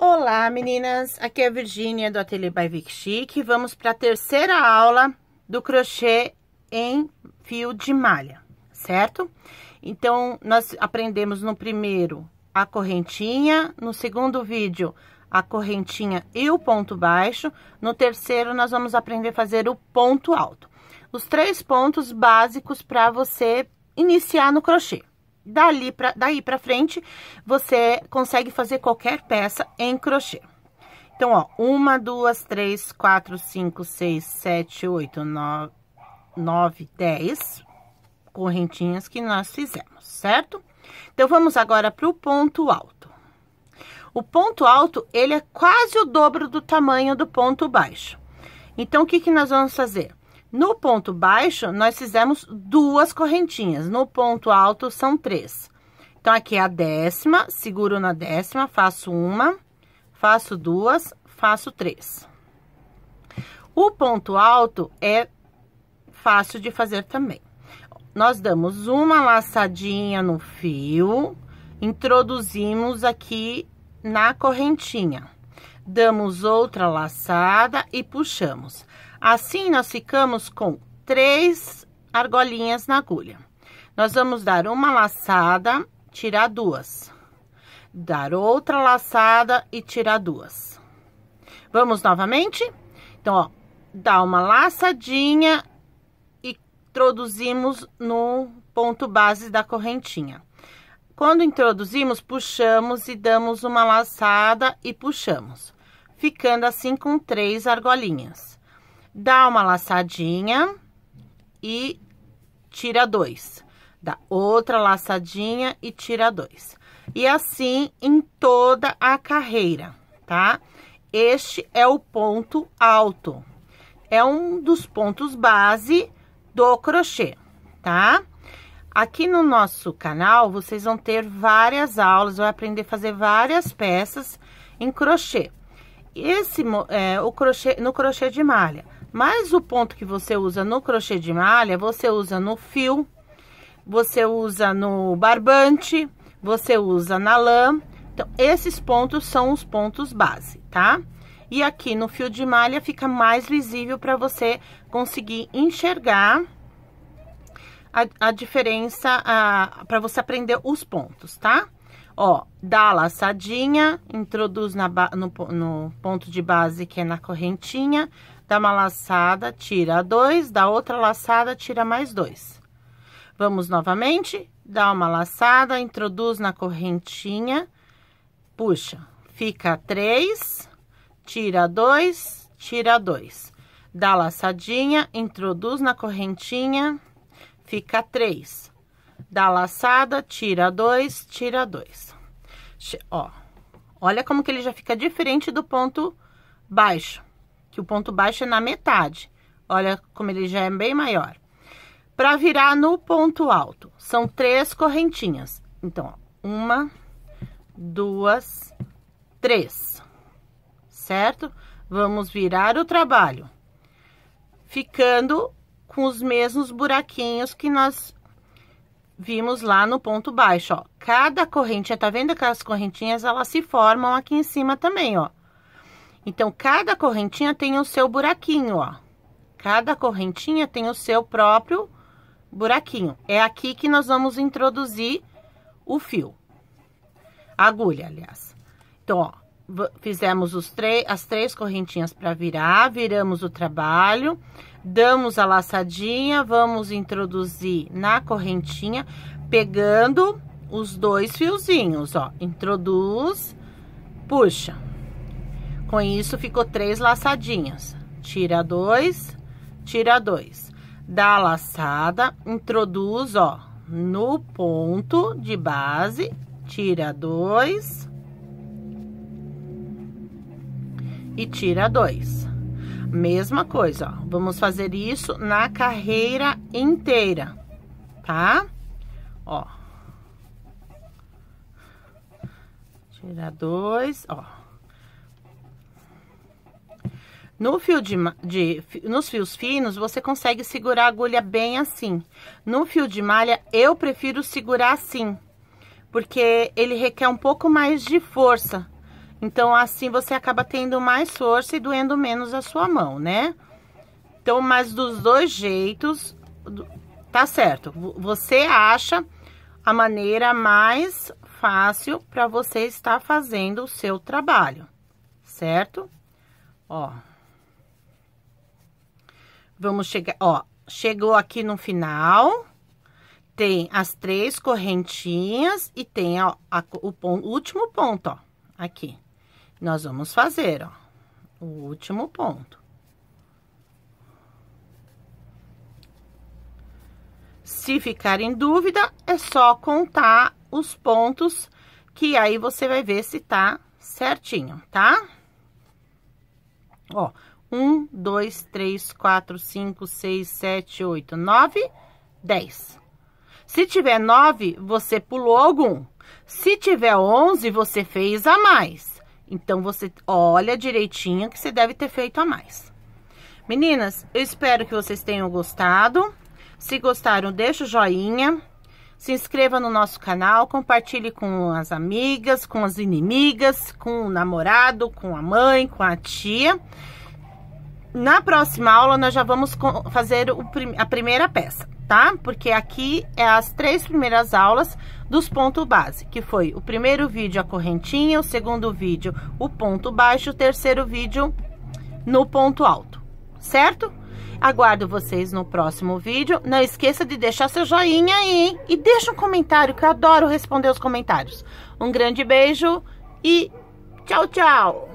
Olá meninas, aqui é a Virgínia do Ateliê by Vic Chic vamos para a terceira aula do crochê em fio de malha, certo? Então, nós aprendemos no primeiro a correntinha, no segundo vídeo a correntinha e o ponto baixo, no terceiro nós vamos aprender a fazer o ponto alto. Os três pontos básicos para você iniciar no crochê. Dali pra, daí pra frente, você consegue fazer qualquer peça em crochê. Então, ó, uma, duas, três, quatro, cinco, seis, sete, oito, nove, nove, dez correntinhas que nós fizemos, certo? Então, vamos agora pro ponto alto. O ponto alto, ele é quase o dobro do tamanho do ponto baixo. Então, o que que nós vamos fazer? No ponto baixo, nós fizemos duas correntinhas. No ponto alto, são três. Então, aqui é a décima, seguro na décima, faço uma, faço duas, faço três. O ponto alto é fácil de fazer também. Nós damos uma laçadinha no fio, introduzimos aqui na correntinha. Damos outra laçada e puxamos. Assim, nós ficamos com três argolinhas na agulha. Nós vamos dar uma laçada, tirar duas. Dar outra laçada e tirar duas. Vamos novamente? Então, ó, dá uma laçadinha e introduzimos no ponto base da correntinha. Quando introduzimos, puxamos e damos uma laçada e puxamos, ficando assim com três argolinhas dá uma laçadinha e tira dois. Dá outra laçadinha e tira dois. E assim em toda a carreira, tá? Este é o ponto alto. É um dos pontos base do crochê, tá? Aqui no nosso canal, vocês vão ter várias aulas, vai aprender a fazer várias peças em crochê. Esse é, o crochê no crochê de malha. Mas o ponto que você usa no crochê de malha, você usa no fio, você usa no barbante, você usa na lã. Então, esses pontos são os pontos base, tá? E aqui no fio de malha fica mais visível para você conseguir enxergar a, a diferença, para você aprender os pontos, tá? Ó, dá a laçadinha, introduz na, no, no ponto de base que é na correntinha, Dá uma laçada, tira dois, dá outra laçada, tira mais dois. Vamos novamente, dá uma laçada, introduz na correntinha, puxa, fica três, tira dois, tira dois. Dá laçadinha, introduz na correntinha, fica três. Dá laçada, tira dois, tira dois. Ó, olha como que ele já fica diferente do ponto baixo que o ponto baixo é na metade. Olha como ele já é bem maior. Para virar no ponto alto, são três correntinhas. Então, ó, uma, duas, três, certo? Vamos virar o trabalho, ficando com os mesmos buraquinhos que nós vimos lá no ponto baixo, ó. Cada corrente, tá vendo aquelas correntinhas, elas se formam aqui em cima também, ó. Então, cada correntinha tem o seu buraquinho, ó. Cada correntinha tem o seu próprio buraquinho. É aqui que nós vamos introduzir o fio. Agulha, aliás. Então, ó, fizemos os as três correntinhas para virar, viramos o trabalho, damos a laçadinha, vamos introduzir na correntinha, pegando os dois fiozinhos, ó. Introduz, puxa. Com isso, ficou três laçadinhas. Tira dois, tira dois. Dá a laçada, introduz, ó, no ponto de base, tira dois. E tira dois. Mesma coisa, ó. Vamos fazer isso na carreira inteira, tá? Ó. Tira dois, ó. No fio de, de, nos fios finos, você consegue segurar a agulha bem assim. No fio de malha, eu prefiro segurar assim, porque ele requer um pouco mais de força. Então, assim você acaba tendo mais força e doendo menos a sua mão, né? Então, mas dos dois jeitos, tá certo. Você acha a maneira mais fácil para você estar fazendo o seu trabalho, certo? Ó, Vamos chegar, ó, chegou aqui no final, tem as três correntinhas e tem, ó, a, o, o último ponto, ó, aqui. Nós vamos fazer, ó, o último ponto. Se ficar em dúvida, é só contar os pontos, que aí você vai ver se tá certinho, tá? Ó, um, dois, três, quatro, cinco, seis, sete, oito, nove, dez. Se tiver nove, você pulou algum. Se tiver onze, você fez a mais. Então, você olha direitinho que você deve ter feito a mais. Meninas, eu espero que vocês tenham gostado. Se gostaram, deixa o joinha. Se inscreva no nosso canal, compartilhe com as amigas, com as inimigas, com o namorado, com a mãe, com a tia. Na próxima aula, nós já vamos fazer prim a primeira peça, tá? Porque aqui é as três primeiras aulas dos pontos base, que foi o primeiro vídeo a correntinha, o segundo vídeo o ponto baixo, o terceiro vídeo no ponto alto, certo? Aguardo vocês no próximo vídeo. Não esqueça de deixar seu joinha aí, hein? E deixa um comentário, que eu adoro responder os comentários. Um grande beijo e tchau, tchau!